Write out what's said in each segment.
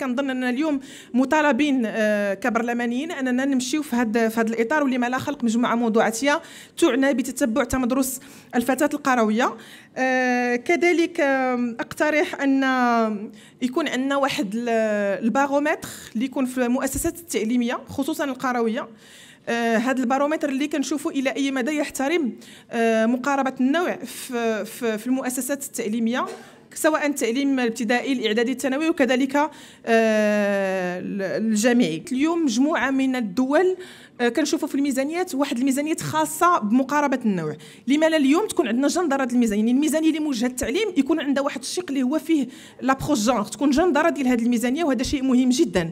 كنظن اننا اليوم مطالبين آه، كبرلمانيين اننا نمشيو في هذا في هذا الاطار واللي ما لا خلق مجموعه موضوعاتيه تعنى بتتبع تمدرس الفتاه القرويه آه، كذلك اقترح ان يكون عندنا واحد الباغومتر اللي يكون في المؤسسات التعليميه خصوصا القرويه هذا آه، البارومتر اللي كنشوفوا الى اي مدى يحترم آه، مقاربه النوع في المؤسسات التعليميه سواء التعليم الابتدائي الاعدادي الثانوي وكذلك آه، الجامعي اليوم مجموعه من الدول آه، كنشوفوا في الميزانيات واحد الميزانيات خاصه بمقاربه النوع لما لا اليوم تكون عندنا جندره الميزانيه الميزانيه اللي موجهه للتعليم يكون عندها واحد الشق اللي هو فيه لا جونغ تكون جندره ديال هذه الميزانيه وهذا شيء مهم جدا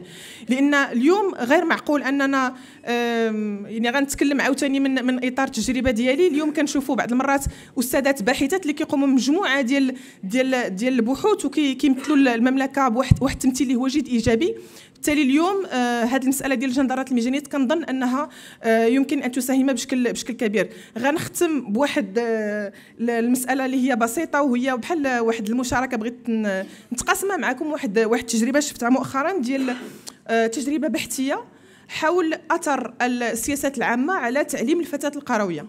لان اليوم غير معقول اننا يعني غنتكلم عاوتاني من من اطار التجربه ديالي اليوم كنشوفوا بعض المرات استاذات باحثات اللي كيقوموا بمجموعه ديال ديال ديال البحوث وكيمثلوا المملكه بواحد واحد التمثيل اللي هو جد ايجابي بالتالي اليوم آه، هذه آه المساله ديال الجندرات الميجانيات كنظن انها آه يمكن ان تساهم بشكل بشكل كبير غنختم بواحد آه المساله اللي هي بسيطه وهي بحال واحد المشاركه بغيت نتقاسمها معكم واحد واحد التجربه شفتها مؤخرا ديال آه، تجربه بحثيه حول اثر السياسات العامه على تعليم الفتاه القرويه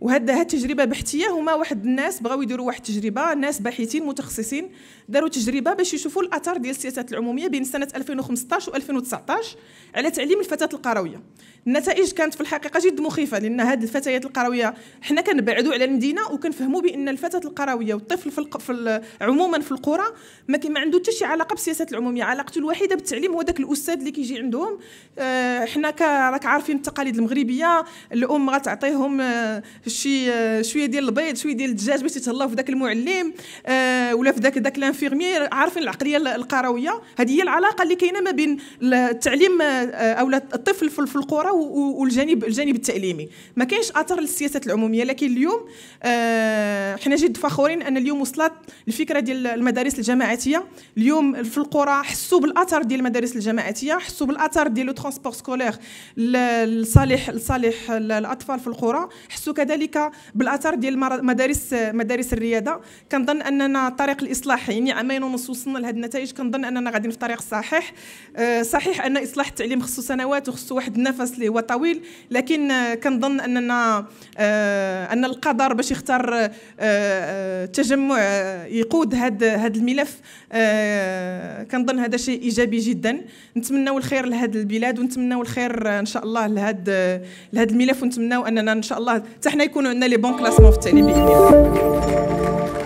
وهاد هاد التجربه بحثيه هما واحد الناس بغاو يديروا واحد التجربه ناس باحثين متخصصين داروا تجربه باش يشوفوا الاثر ديال السياسات العموميه بين سنه 2015 و2019 على تعليم الفتاه القرويه النتائج كانت في الحقيقه جد مخيفه لان هاد الفتيات القرويه حنا كنبعدوا على المدينه وكنفهموا بان الفتاه القرويه والطفل في, الق... في ال... عموما في القرى ما كي ما عنده حتى شي علاقه بالسياسات العموميه علاقته الوحيده بالتعليم هو داك الاستاذ اللي كيجي عندهم آه، حنا راك عارفين التقاليد المغربيه الام غتعطيهم آه، شي شويه ديال البيض شويه ديال الدجاج باش يتهلاو في ذاك المعلم آه، ولا في ذاك ذاك لانفيرميير عارفين العقليه القرويه هذه هي العلاقه اللي كاينه ما بين التعليم آه، او الطفل في القرى والجانب الجانب التعليمي ما كاينش اثر للسياسات العموميه لكن اليوم آه، حنا جد فخورين ان اليوم وصلت الفكره ديال المدارس الجماعاتيه اليوم في القرى حسوا بالاثر ديال المدارس الجماعاتيه حسوا بالاثر ديال لو ترونسبور سكولير لصالح لصالح الاطفال في القرى حسوا كذلك وكذلك بالاثار ديال مدارس مدارس الرياضه كنظن اننا طريق الاصلاح يعني عامين ونص وصلنا لهذه النتائج كنظن اننا غاديين في الطريق الصحيح آه، صحيح ان اصلاح التعليم خصو سنوات وخصو واحد النفس اللي هو طويل لكن آه، كنظن اننا آه، ان القدر باش يختار تجمع يقود هذا هذا الملف كنظن هذا شيء ايجابي جدا نتمنوا الخير لهذه البلاد ونتمنوا الخير ان شاء الله لهذا لهذا الملف ونتمنوا اننا ان شاء الله حتى يكونوا عندنا لي بون كلاسمون في التعليم الديالنا